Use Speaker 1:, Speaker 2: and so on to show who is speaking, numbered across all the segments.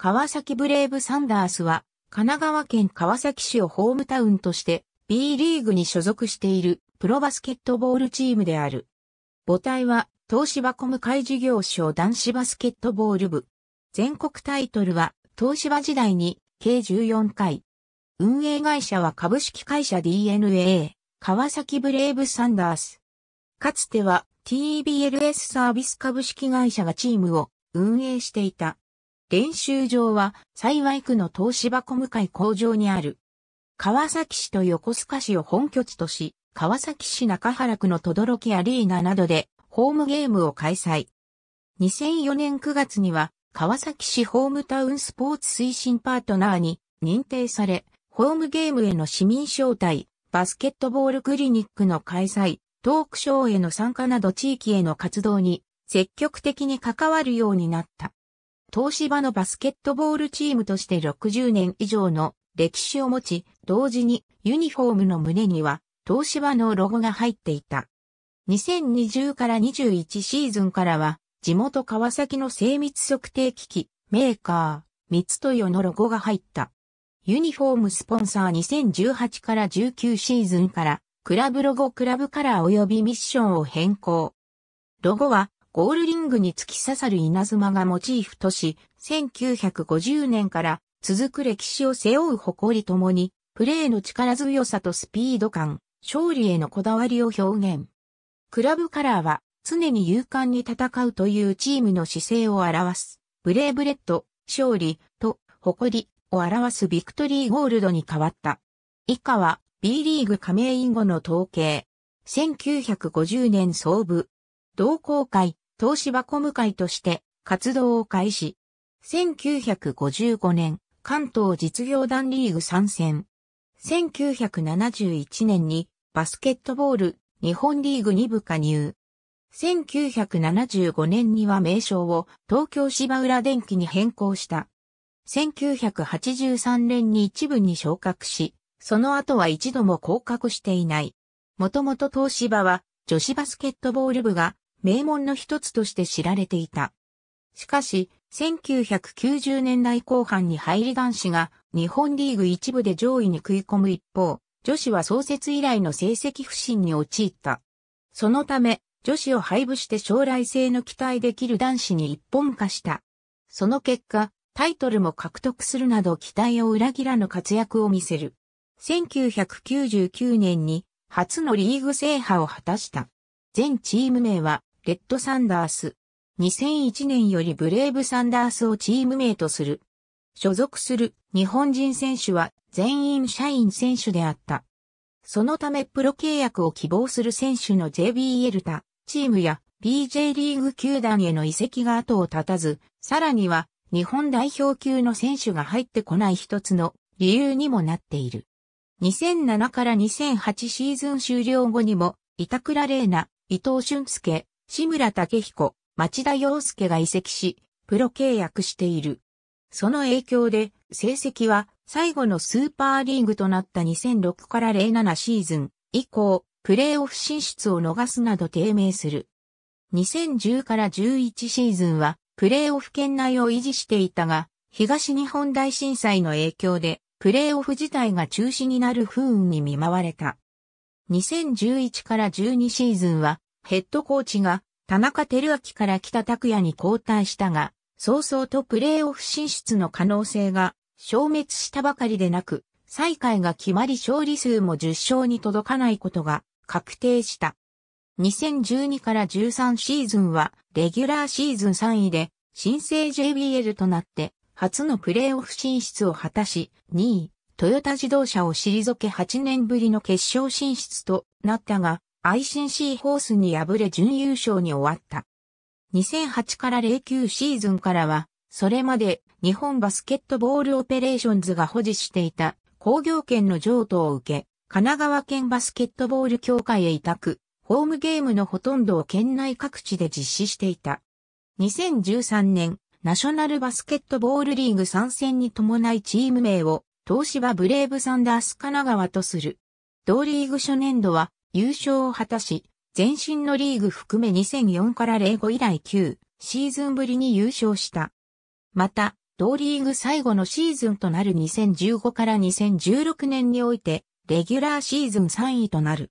Speaker 1: 川崎ブレイブサンダースは、神奈川県川崎市をホームタウンとして B リーグに所属しているプロバスケットボールチームである。母体は東芝コム会事業所男子バスケットボール部。全国タイトルは東芝時代に計14回。運営会社は株式会社 DNA、川崎ブレイブサンダース。かつては TBLS サービス株式会社がチームを運営していた。練習場は幸い区の東芝小向工場にある。川崎市と横須賀市を本拠地とし、川崎市中原区の轟アリーナなどでホームゲームを開催。2004年9月には川崎市ホームタウンスポーツ推進パートナーに認定され、ホームゲームへの市民招待、バスケットボールクリニックの開催、トークショーへの参加など地域への活動に積極的に関わるようになった。東芝のバスケットボールチームとして60年以上の歴史を持ち、同時にユニフォームの胸には東芝のロゴが入っていた。2020から21シーズンからは地元川崎の精密測定機器メーカー三豊のロゴが入った。ユニフォームスポンサー2018から19シーズンからクラブロゴクラブカラー及びミッションを変更。ロゴはゴールリングに突き刺さる稲妻がモチーフとし、1950年から続く歴史を背負う誇りともに、プレーの力強さとスピード感、勝利へのこだわりを表現。クラブカラーは常に勇敢に戦うというチームの姿勢を表す、ブレーブレッド、勝利と誇りを表すビクトリーゴールドに変わった。以下は B リーグ加盟以後の統計。1950年創部、同好会、東芝コム会として活動を開始。1955年、関東実業団リーグ参戦。1971年にバスケットボール日本リーグ2部加入。1975年には名称を東京芝浦電機に変更した。1983年に一部に昇格し、その後は一度も降格していない。もともと東芝は女子バスケットボール部が名門の一つとして知られていた。しかし、1990年代後半に入り男子が日本リーグ一部で上位に食い込む一方、女子は創設以来の成績不振に陥った。そのため、女子を配布して将来性の期待できる男子に一本化した。その結果、タイトルも獲得するなど期待を裏切らぬ活躍を見せる。1999年に初のリーグ制覇を果たした。全チーム名はレッドサンダース。2001年よりブレイブサンダースをチーム名とする。所属する日本人選手は全員社員選手であった。そのためプロ契約を希望する選手の JBL 他チームや BJ リーグ球団への移籍が後を絶たず、さらには日本代表級の選手が入ってこない一つの理由にもなっている。2007から2008シーズン終了後にも、板倉玲奈、伊藤俊介、志村武彦、町田洋介が移籍し、プロ契約している。その影響で、成績は最後のスーパーリーグとなった2006から07シーズン以降、プレーオフ進出を逃すなど低迷する。2010から11シーズンは、プレーオフ圏内を維持していたが、東日本大震災の影響で、プレーオフ自体が中止になる不運に見舞われた。2011から12シーズンは、ヘッドコーチが田中輝明から北拓也に交代したが、早々とプレーオフ進出の可能性が消滅したばかりでなく、再開が決まり勝利数も10勝に届かないことが確定した。2012から13シーズンはレギュラーシーズン3位で新生 JBL となって初のプレーオフ進出を果たし2位、トヨタ自動車を退け8年ぶりの決勝進出となったが、i c シーホースに敗れ準優勝に終わった。2008から09シーズンからは、それまで日本バスケットボールオペレーションズが保持していた工業権の譲渡を受け、神奈川県バスケットボール協会へ委託、ホームゲームのほとんどを県内各地で実施していた。2013年、ナショナルバスケットボールリーグ参戦に伴いチーム名を東芝ブレイブサンダース神奈川とする。同リーグ初年度は優勝を果たし、前身のリーグ含め2004から05以来9シーズンぶりに優勝した。また、同リーグ最後のシーズンとなる2015から2016年において、レギュラーシーズン3位となる。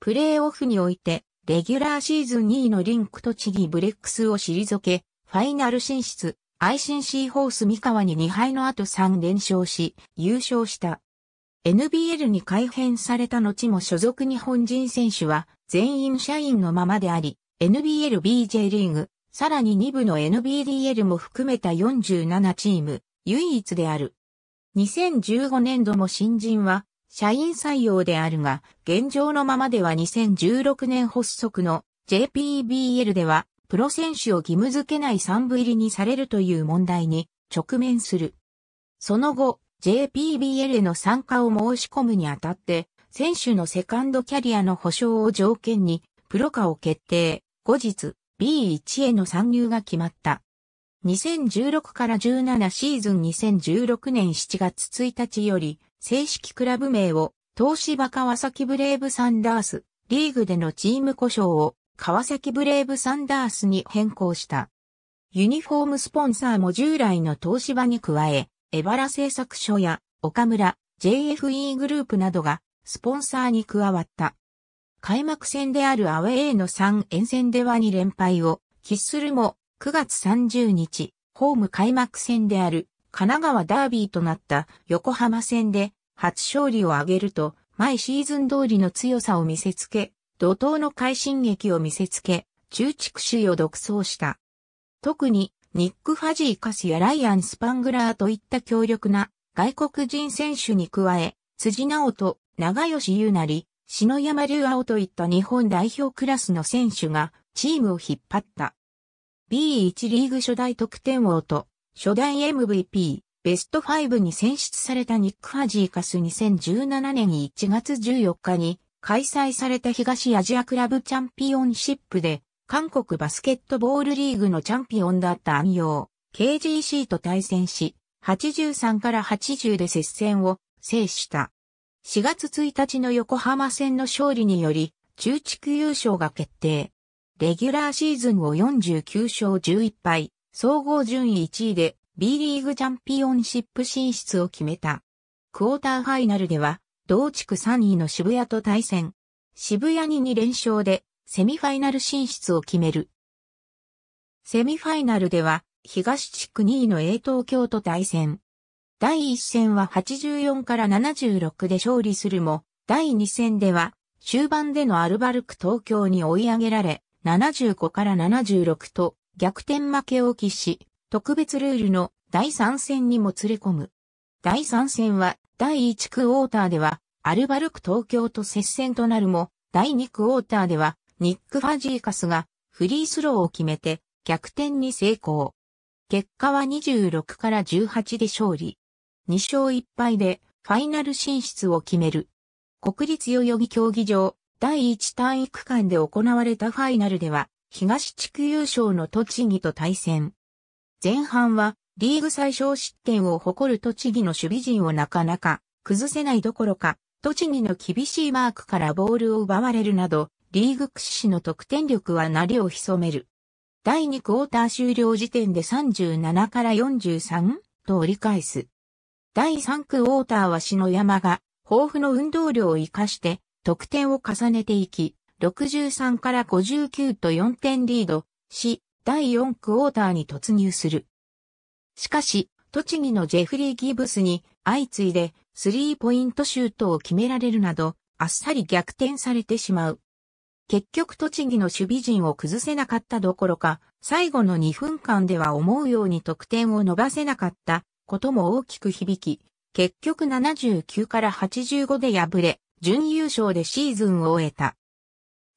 Speaker 1: プレーオフにおいて、レギュラーシーズン2位のリンクとチギブレックスを退け、ファイナル進出、アイシンシーホース三河に2敗の後3連勝し、優勝した。NBL に改編された後も所属日本人選手は全員社員のままであり、NBLBJ リーグ、さらに2部の NBDL も含めた47チーム、唯一である。2015年度も新人は社員採用であるが、現状のままでは2016年発足の JPBL ではプロ選手を義務付けない3部入りにされるという問題に直面する。その後、JPBL への参加を申し込むにあたって、選手のセカンドキャリアの保証を条件に、プロ化を決定。後日、B1 への参入が決まった。2016から17シーズン2016年7月1日より、正式クラブ名を、東芝川崎ブレイブサンダース、リーグでのチーム故障を、川崎ブレイブサンダースに変更した。ユニフォームスポンサーも従来の東芝に加え、エバラ製作所や岡村、JFE グループなどがスポンサーに加わった。開幕戦であるアウェーの3沿線では2連敗を喫するも9月30日、ホーム開幕戦である神奈川ダービーとなった横浜戦で初勝利を挙げると、毎シーズン通りの強さを見せつけ、怒涛の快進撃を見せつけ、中地区首位を独走した。特にニック・ファジーカスやライアン・スパングラーといった強力な外国人選手に加え、辻直人、長吉優なり、篠山龍青といった日本代表クラスの選手がチームを引っ張った。B1 リーグ初代得点王と初代 MVP、ベスト5に選出されたニック・ファジーカス2017年1月14日に開催された東アジアクラブチャンピオンシップで韓国バスケットボールリーグのチャンピオンだった安陽、KGC と対戦し、83から80で接戦を制した。4月1日の横浜戦の勝利により、中地区優勝が決定。レギュラーシーズンを49勝11敗、総合順位1位で B リーグチャンピオンシップ進出を決めた。クォーターファイナルでは、同地区3位の渋谷と対戦。渋谷に2連勝でセミファイナル進出を決める。セミファイナルでは、東地区2位の A 東京と対戦。第1戦は84から76で勝利するも、第2戦では、終盤でのアルバルク東京に追い上げられ、75から76と逆転負けを喫し、特別ルールの第3戦にも連れ込む。第3戦は第1クォーターではアルバルク東京と接戦となるも、第2クォーターではニック・ファジーカスがフリースローを決めて逆転に成功。結果は26から18で勝利。2勝1敗でファイナル進出を決める。国立代々木競技場第1位区間で行われたファイナルでは東地区優勝の栃木と対戦。前半はリーグ最小失点を誇る栃木の守備陣をなかなか崩せないどころか、栃木の厳しいマークからボールを奪われるなど、リーグ屈指の得点力は鳴りを潜める。第2クォーター終了時点で37から43と折り返す。第3クォーターは篠山が豊富の運動量を活かして得点を重ねていき、63から59と4点リードし、第4クォーターに突入する。しかし、栃木のジェフリー・ギブスに相次いでスリーポイントシュートを決められるなど、あっさり逆転されてしまう。結局栃木の守備陣を崩せなかったどころか、最後の2分間では思うように得点を伸ばせなかったことも大きく響き、結局79から85で敗れ、準優勝でシーズンを終えた。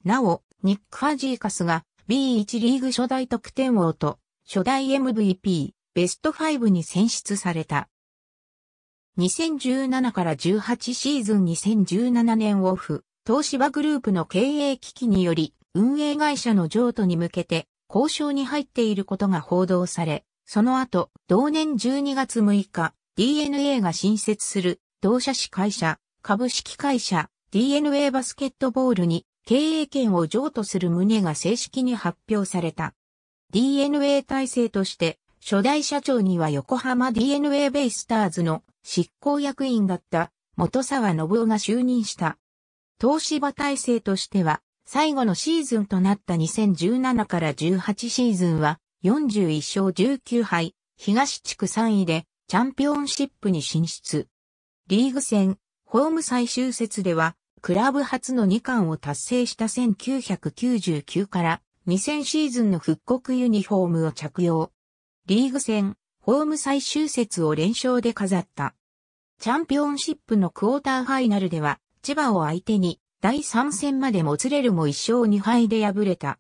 Speaker 1: なお、ニック・ファジーカスが B1 リーグ初代得点王と初代 MVP ベスト5に選出された。2017から18シーズン2017年オフ、東芝グループの経営危機により、運営会社の譲渡に向けて交渉に入っていることが報道され、その後、同年12月6日、DNA が新設する同社市会社、株式会社 DNA バスケットボールに経営権を譲渡する旨が正式に発表された。DNA 体制として、初代社長には横浜 DNA ベイスターズの執行役員だった元沢信夫が就任した。東芝体制としては、最後のシーズンとなった2017から18シーズンは、41勝19敗、東地区3位で、チャンピオンシップに進出。リーグ戦、ホーム最終節では、クラブ初の2冠を達成した1999から2000シーズンの復刻ユニフォームを着用。リーグ戦、ホーム最終節を連勝で飾った。チャンピオンシップのクォーターファイナルでは、千葉を相手に第3戦までもつれるも1勝2敗で敗れた。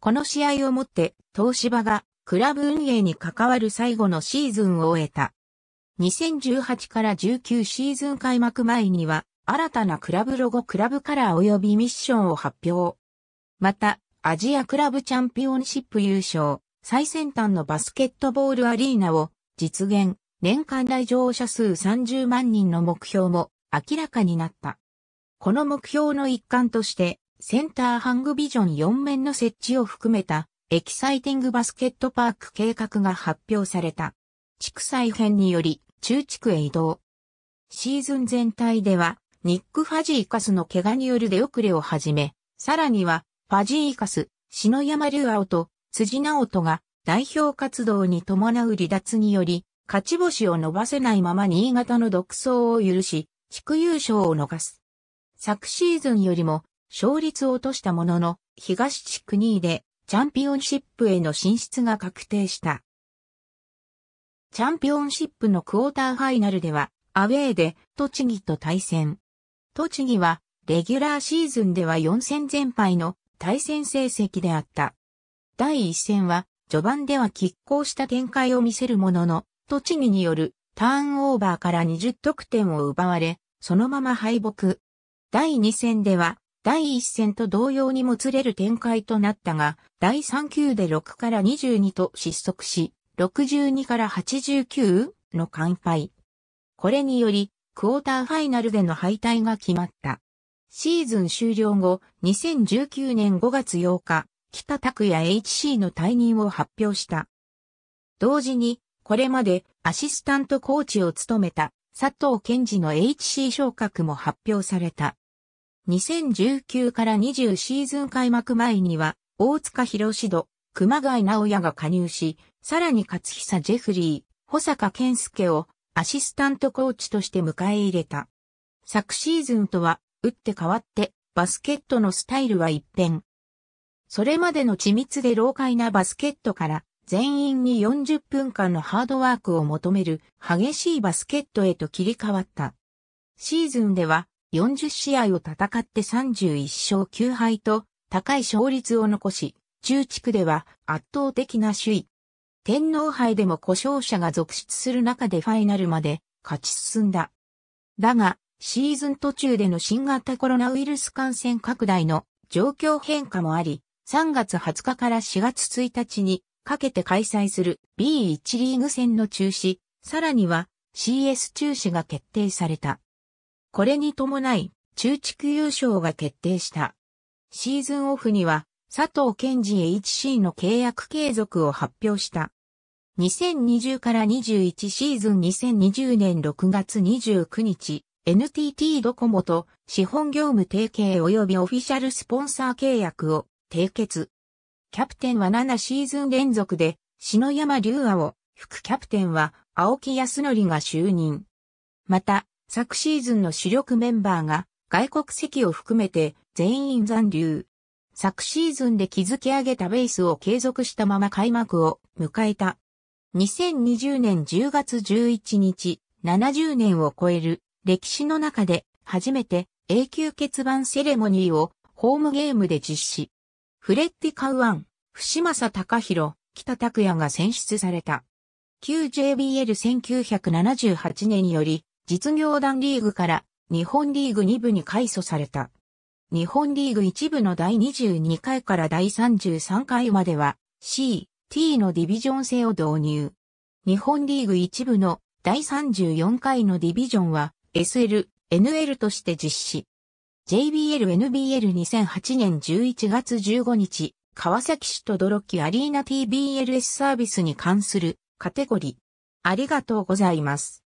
Speaker 1: この試合をもって東芝がクラブ運営に関わる最後のシーズンを終えた。2018から19シーズン開幕前には新たなクラブロゴクラブカラー及びミッションを発表。また、アジアクラブチャンピオンシップ優勝、最先端のバスケットボールアリーナを実現、年間来場者数30万人の目標も明らかになった。この目標の一環として、センターハングビジョン4面の設置を含めた、エキサイティングバスケットパーク計画が発表された。地区再編により、中地区へ移動。シーズン全体では、ニック・ファジーカスの怪我による出遅れをはじめ、さらには、ファジーカス、篠山龍青と辻直人が代表活動に伴う離脱により、勝ち星を伸ばせないまま新潟の独走を許し、地区優勝を逃す。昨シーズンよりも勝率を落としたものの、東地区2位でチャンピオンシップへの進出が確定した。チャンピオンシップのクォーターファイナルでは、アウェーで栃木と対戦。栃木は、レギュラーシーズンでは4戦全敗の対戦成績であった。第1戦は、序盤では拮抗した展開を見せるものの、栃木によるターンオーバーから20得点を奪われ、そのまま敗北。第2戦では、第1戦と同様にもつれる展開となったが、第3球で6から22と失速し、62から89の完敗。これにより、クォーターファイナルでの敗退が決まった。シーズン終了後、2019年5月8日、北拓也 HC の退任を発表した。同時に、これまでアシスタントコーチを務めた佐藤健二の HC 昇格も発表された。2019から20シーズン開幕前には、大塚博士と熊谷直也が加入し、さらに勝久ジェフリー、保坂健介をアシスタントコーチとして迎え入れた。昨シーズンとは、打って変わって、バスケットのスタイルは一変。それまでの緻密で老快なバスケットから、全員に40分間のハードワークを求める激しいバスケットへと切り替わった。シーズンでは40試合を戦って31勝9敗と高い勝率を残し、中地区では圧倒的な首位。天皇杯でも故障者が続出する中でファイナルまで勝ち進んだ。だが、シーズン途中での新型コロナウイルス感染拡大の状況変化もあり、3月20日から4月1日にかけて開催する B1 リーグ戦の中止、さらには CS 中止が決定された。これに伴い、中地区優勝が決定した。シーズンオフには、佐藤健治 HC の契約継続を発表した。2020から21シーズン2020年6月29日、NTT ドコモと資本業務提携及びオフィシャルスポンサー契約を締結。キャプテンは7シーズン連続で、篠山龍亜を、副キャプテンは青木康則が就任。また、昨シーズンの主力メンバーが外国籍を含めて全員残留。昨シーズンで築き上げたベースを継続したまま開幕を迎えた。2020年10月11日、70年を超える歴史の中で初めて永久欠番セレモニーをホームゲームで実施。フレッティ・カウアン、伏正隆弘、北拓也が選出された。q JBL1978 年より実業団リーグから日本リーグ2部に改組された。日本リーグ1部の第22回から第33回までは C、T のディビジョン制を導入。日本リーグ1部の第34回のディビジョンは SL、NL として実施。JBL、NBL2008 年11月15日、川崎市とドロキアリーナ TBLS サービスに関するカテゴリー。ありがとうございます。